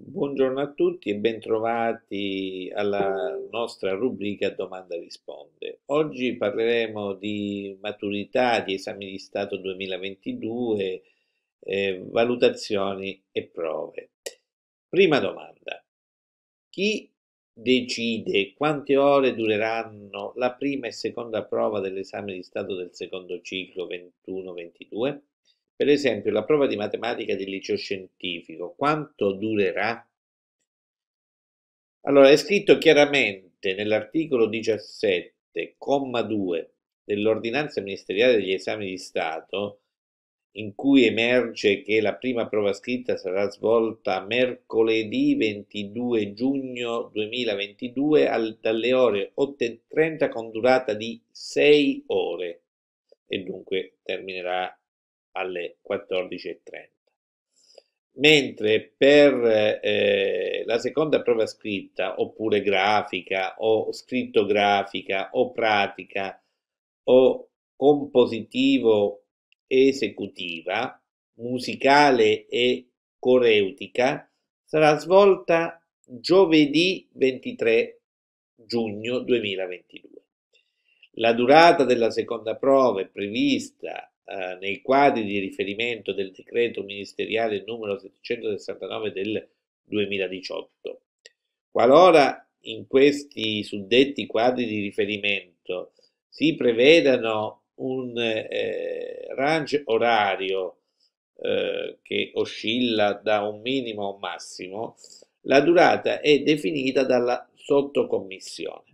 Buongiorno a tutti e bentrovati alla nostra rubrica Domanda risponde. Oggi parleremo di maturità, di esami di Stato 2022, eh, valutazioni e prove. Prima domanda. Chi decide quante ore dureranno la prima e seconda prova dell'esame di Stato del secondo ciclo 21-22? Per esempio, la prova di matematica del liceo scientifico, quanto durerà? Allora, è scritto chiaramente nell'articolo 17,2 dell'ordinanza ministeriale degli esami di Stato, in cui emerge che la prima prova scritta sarà svolta mercoledì 22 giugno 2022 al, dalle ore 8.30 con durata di 6 ore e dunque terminerà alle 14.30. Mentre per eh, la seconda prova scritta, oppure grafica, o scrittografica, o pratica, o compositivo esecutiva, musicale e coreutica, sarà svolta giovedì 23 giugno 2022. La durata della seconda prova è prevista eh, nei quadri di riferimento del decreto ministeriale numero 769 del 2018. Qualora in questi suddetti quadri di riferimento si prevedano un eh, range orario eh, che oscilla da un minimo a un massimo, la durata è definita dalla sottocommissione.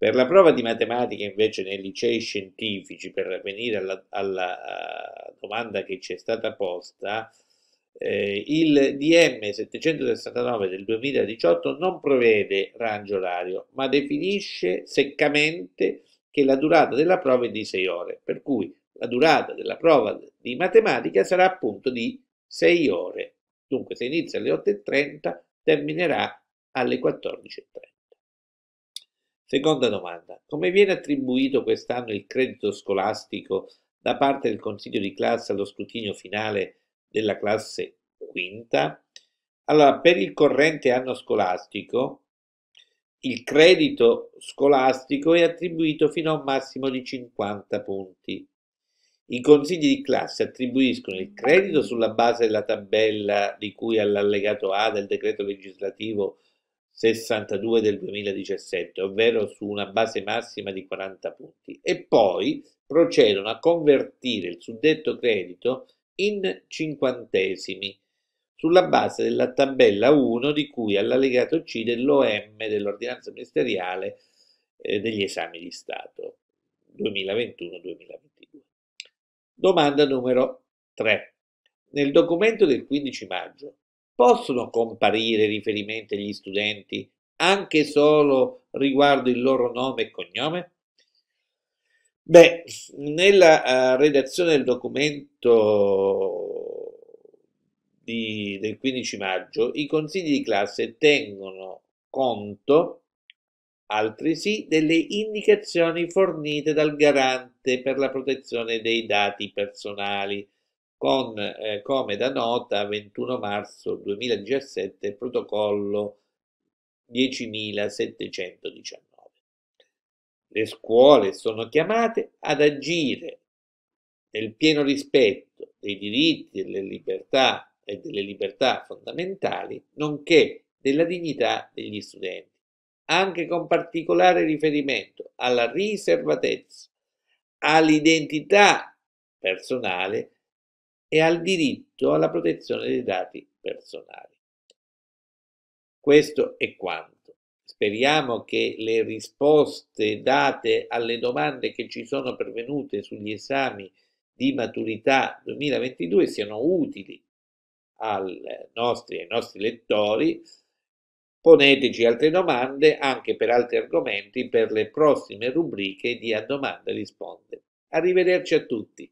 Per la prova di matematica invece nei licei scientifici, per venire alla, alla eh, domanda che ci è stata posta, eh, il DM 769 del 2018 non prevede rangio orario, ma definisce seccamente che la durata della prova è di 6 ore, per cui la durata della prova di matematica sarà appunto di 6 ore. Dunque se inizia alle 8.30 terminerà alle 14.30. Seconda domanda. Come viene attribuito quest'anno il credito scolastico da parte del consiglio di classe allo scrutinio finale della classe quinta? Allora, per il corrente anno scolastico, il credito scolastico è attribuito fino a un massimo di 50 punti. I consigli di classe attribuiscono il credito sulla base della tabella di cui all'allegato A del decreto legislativo 62 del 2017, ovvero su una base massima di 40 punti, e poi procedono a convertire il suddetto credito in cinquantesimi sulla base della tabella 1 di cui all'allegato C dell'OM dell'ordinanza ministeriale eh, degli esami di Stato 2021-2022. Domanda numero 3. Nel documento del 15 maggio possono comparire riferimenti agli studenti anche solo riguardo il loro nome e cognome? Beh, nella eh, redazione del documento di, del 15 maggio i consigli di classe tengono conto altresì delle indicazioni fornite dal garante per la protezione dei dati personali con eh, come da nota 21 marzo 2017 protocollo 10.719. Le scuole sono chiamate ad agire nel pieno rispetto dei diritti e delle libertà e delle libertà fondamentali, nonché della dignità degli studenti, anche con particolare riferimento alla riservatezza, all'identità personale e al diritto alla protezione dei dati personali. Questo è quanto. Speriamo che le risposte date alle domande che ci sono pervenute sugli esami di maturità 2022 siano utili nostri, ai nostri lettori. Poneteci altre domande anche per altri argomenti per le prossime rubriche di A Domanda Risponde. Arrivederci a tutti.